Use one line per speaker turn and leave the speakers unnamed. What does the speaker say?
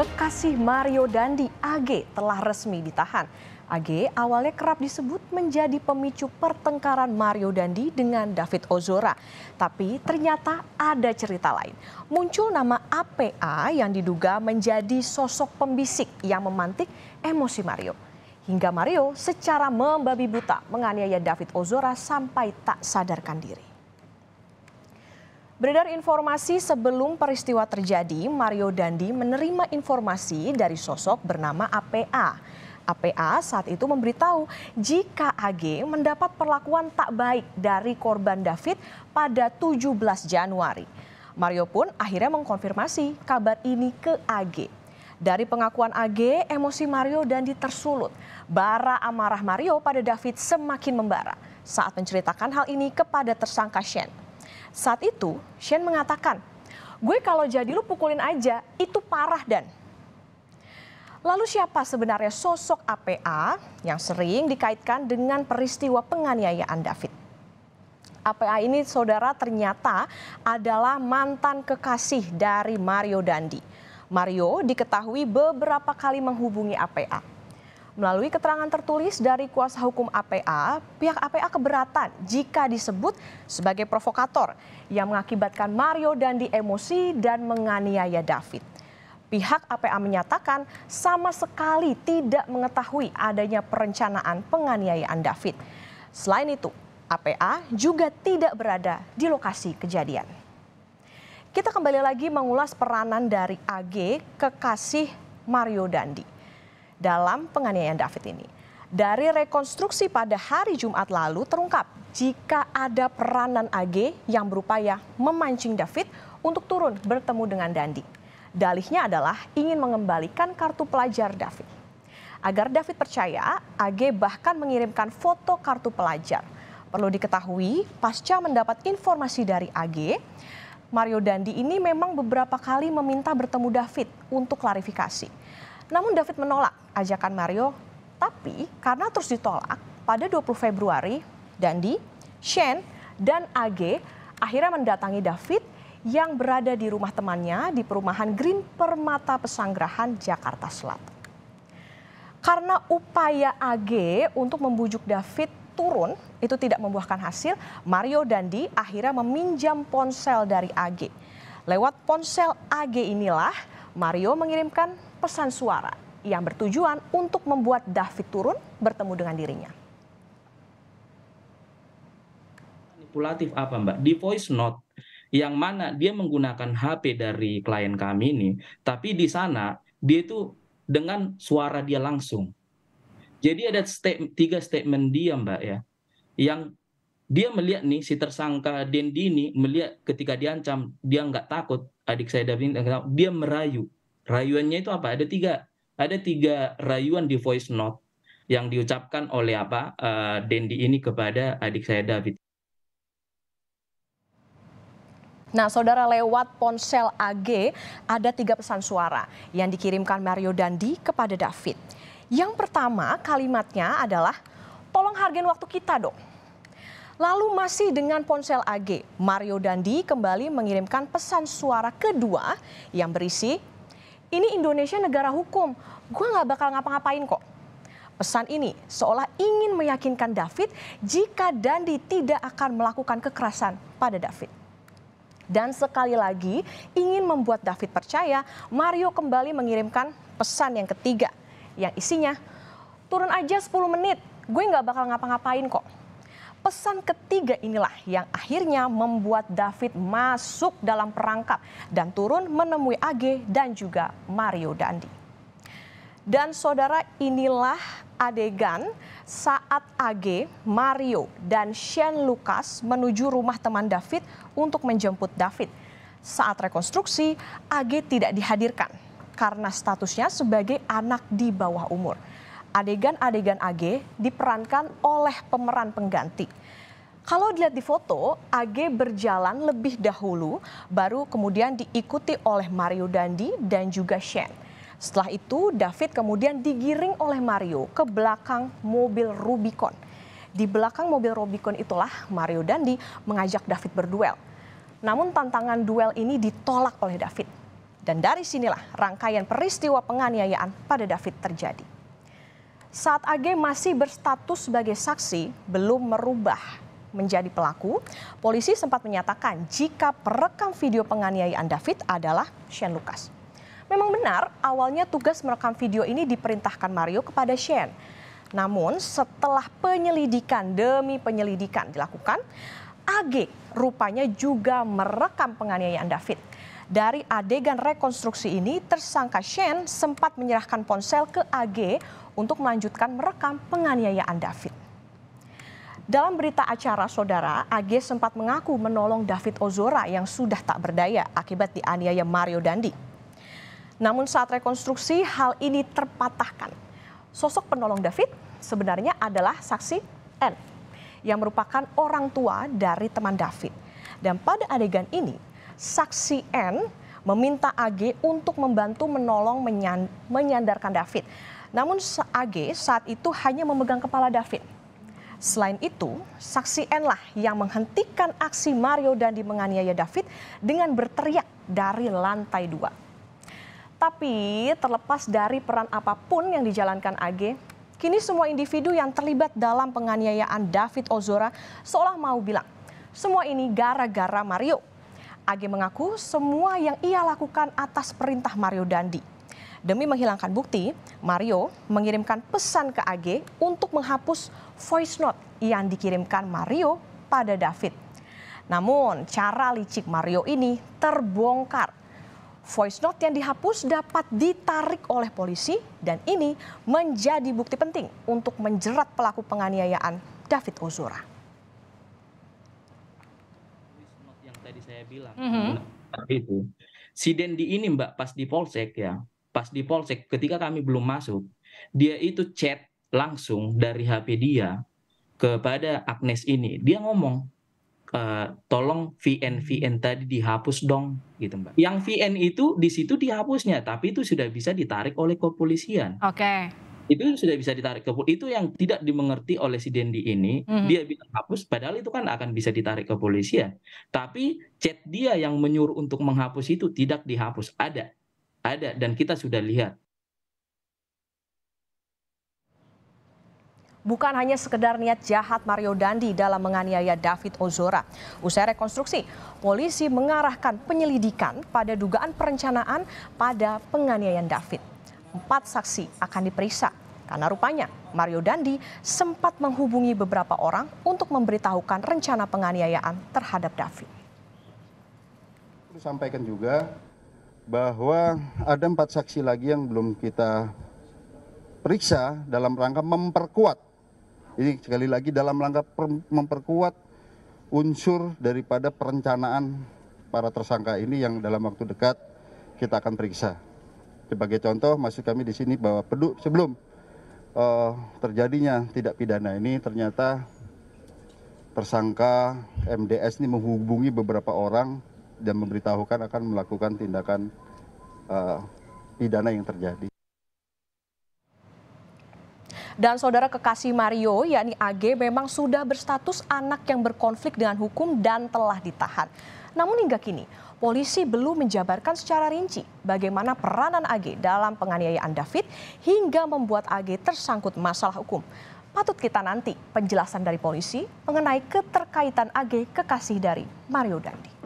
kekasih Mario Dandi AG telah resmi ditahan. AG awalnya kerap disebut menjadi pemicu pertengkaran Mario Dandi dengan David Ozora. Tapi ternyata ada cerita lain. Muncul nama APA yang diduga menjadi sosok pembisik yang memantik emosi Mario. Hingga Mario secara membabi buta menganiaya David Ozora sampai tak sadarkan diri. Beredar informasi sebelum peristiwa terjadi, Mario Dandi menerima informasi dari sosok bernama APA. APA saat itu memberitahu jika AG mendapat perlakuan tak baik dari korban David pada 17 Januari. Mario pun akhirnya mengkonfirmasi kabar ini ke AG. Dari pengakuan AG, emosi Mario Dandi tersulut. Bara amarah Mario pada David semakin membara saat menceritakan hal ini kepada tersangka Shen. Saat itu, Shane mengatakan, gue kalau jadi lu pukulin aja, itu parah dan. Lalu siapa sebenarnya sosok APA yang sering dikaitkan dengan peristiwa penganiayaan David? APA ini saudara ternyata adalah mantan kekasih dari Mario Dandi. Mario diketahui beberapa kali menghubungi APA. Melalui keterangan tertulis dari kuasa hukum APA, pihak APA keberatan jika disebut sebagai provokator yang mengakibatkan Mario Dandi emosi dan menganiaya David. Pihak APA menyatakan sama sekali tidak mengetahui adanya perencanaan penganiayaan David. Selain itu, APA juga tidak berada di lokasi kejadian. Kita kembali lagi mengulas peranan dari AG kekasih Mario Dandi dalam penganiayaan David ini. Dari rekonstruksi pada hari Jumat lalu terungkap jika ada peranan AG yang berupaya memancing David untuk turun bertemu dengan Dandi. Dalihnya adalah ingin mengembalikan kartu pelajar David. Agar David percaya, AG bahkan mengirimkan foto kartu pelajar. Perlu diketahui, pasca mendapat informasi dari AG, Mario Dandi ini memang beberapa kali meminta bertemu David untuk klarifikasi. Namun David menolak ajakan Mario, tapi karena terus ditolak pada 20 Februari, Dandi, Shen, dan AG akhirnya mendatangi David yang berada di rumah temannya di perumahan Green Permata Pesanggrahan Jakarta Selatan. Karena upaya AG untuk membujuk David turun itu tidak membuahkan hasil, Mario Dandi akhirnya meminjam ponsel dari AG. Lewat ponsel AG inilah Mario mengirimkan pesan suara yang bertujuan untuk membuat David turun bertemu dengan dirinya.
Manipulatif apa Mbak? Di voice note yang mana dia menggunakan HP dari klien kami ini, tapi di sana dia itu dengan suara dia langsung. Jadi ada state, tiga statement dia Mbak ya, yang dia melihat nih si tersangka Dendi ini melihat ketika diancam dia nggak takut adik saya David dia merayu Rayuannya itu apa? Ada tiga. Ada tiga rayuan di voice note yang diucapkan oleh apa uh, Dendi ini kepada adik saya David.
Nah, saudara lewat ponsel AG ada tiga pesan suara yang dikirimkan Mario Dandi kepada David. Yang pertama kalimatnya adalah tolong hargain waktu kita dong. Lalu masih dengan ponsel AG, Mario Dandi kembali mengirimkan pesan suara kedua yang berisi ini Indonesia negara hukum, gue gak bakal ngapa-ngapain kok. Pesan ini seolah ingin meyakinkan David jika Dandi tidak akan melakukan kekerasan pada David. Dan sekali lagi ingin membuat David percaya Mario kembali mengirimkan pesan yang ketiga yang isinya turun aja 10 menit gue gak bakal ngapa-ngapain kok. Pesan ketiga inilah yang akhirnya membuat David masuk dalam perangkap dan turun menemui AG dan juga Mario Dandi. Dan saudara inilah adegan saat AG, Mario, dan Shane Lucas menuju rumah teman David untuk menjemput David. Saat rekonstruksi, AG tidak dihadirkan karena statusnya sebagai anak di bawah umur adegan-adegan AG diperankan oleh pemeran pengganti. Kalau dilihat di foto, AG berjalan lebih dahulu, baru kemudian diikuti oleh Mario Dandi dan juga Shen. Setelah itu, David kemudian digiring oleh Mario ke belakang mobil Rubicon. Di belakang mobil Rubicon itulah Mario Dandi mengajak David berduel. Namun tantangan duel ini ditolak oleh David. Dan dari sinilah rangkaian peristiwa penganiayaan pada David terjadi saat AG masih berstatus sebagai saksi belum merubah menjadi pelaku, polisi sempat menyatakan jika perekam video penganiayaan David adalah Shane Lucas. Memang benar, awalnya tugas merekam video ini diperintahkan Mario kepada Shane. Namun setelah penyelidikan demi penyelidikan dilakukan, AG rupanya juga merekam penganiayaan David. Dari adegan rekonstruksi ini, tersangka Shen sempat menyerahkan ponsel ke AG untuk melanjutkan merekam penganiayaan David. Dalam berita acara saudara, AG sempat mengaku menolong David Ozora yang sudah tak berdaya akibat dianiaya Mario Dandi. Namun saat rekonstruksi hal ini terpatahkan. Sosok penolong David sebenarnya adalah saksi N yang merupakan orang tua dari teman David. Dan pada adegan ini, saksi N meminta AG untuk membantu menolong menyandarkan David. Namun AG saat itu hanya memegang kepala David. Selain itu, saksi N lah yang menghentikan aksi Mario Dandi menganiaya David dengan berteriak dari lantai dua. Tapi terlepas dari peran apapun yang dijalankan AG, kini semua individu yang terlibat dalam penganiayaan David Ozora seolah mau bilang, semua ini gara-gara Mario. AG mengaku semua yang ia lakukan atas perintah Mario Dandi. Demi menghilangkan bukti, Mario mengirimkan pesan ke AG untuk menghapus voice note yang dikirimkan Mario pada David. Namun, cara licik Mario ini terbongkar. Voice note yang dihapus dapat ditarik oleh polisi dan ini menjadi bukti penting untuk menjerat pelaku penganiayaan David Ozora.
Yang tadi saya bilang, mm -hmm. itu si Dendi ini Mbak pas di polsek ya, pas di polsek ketika kami belum masuk dia itu chat langsung dari HP dia kepada Agnes ini dia ngomong e, tolong VN VN tadi dihapus dong gitu mbak yang VN itu di situ dihapusnya tapi itu sudah bisa ditarik oleh kepolisian oke okay. itu sudah bisa ditarik ke itu yang tidak dimengerti oleh si Dendi ini mm -hmm. dia bilang hapus padahal itu kan akan bisa ditarik ke kepolisian tapi chat dia yang menyuruh untuk menghapus itu tidak dihapus ada ada dan kita sudah lihat.
Bukan hanya sekedar niat jahat Mario Dandi dalam menganiaya David Ozora. Usai rekonstruksi, polisi mengarahkan penyelidikan pada dugaan perencanaan pada penganiayaan David. Empat saksi akan diperiksa karena rupanya Mario Dandi sempat menghubungi beberapa orang untuk memberitahukan rencana penganiayaan terhadap David.
Disampaikan juga bahwa ada empat saksi lagi yang belum kita periksa dalam rangka memperkuat. Ini sekali lagi dalam rangka memperkuat unsur daripada perencanaan para tersangka ini yang dalam waktu dekat kita akan periksa. Sebagai contoh, masuk kami di sini bahwa peduk sebelum uh, terjadinya tidak pidana ini ternyata tersangka MDS ini menghubungi beberapa orang dan memberitahukan akan melakukan tindakan eh, pidana yang terjadi.
Dan saudara kekasih Mario, yakni AG, memang sudah berstatus anak yang berkonflik dengan hukum dan telah ditahan. Namun hingga kini, polisi belum menjabarkan secara rinci bagaimana peranan AG dalam penganiayaan David hingga membuat AG tersangkut masalah hukum. Patut kita nanti penjelasan dari polisi mengenai keterkaitan AG kekasih dari Mario Dandi.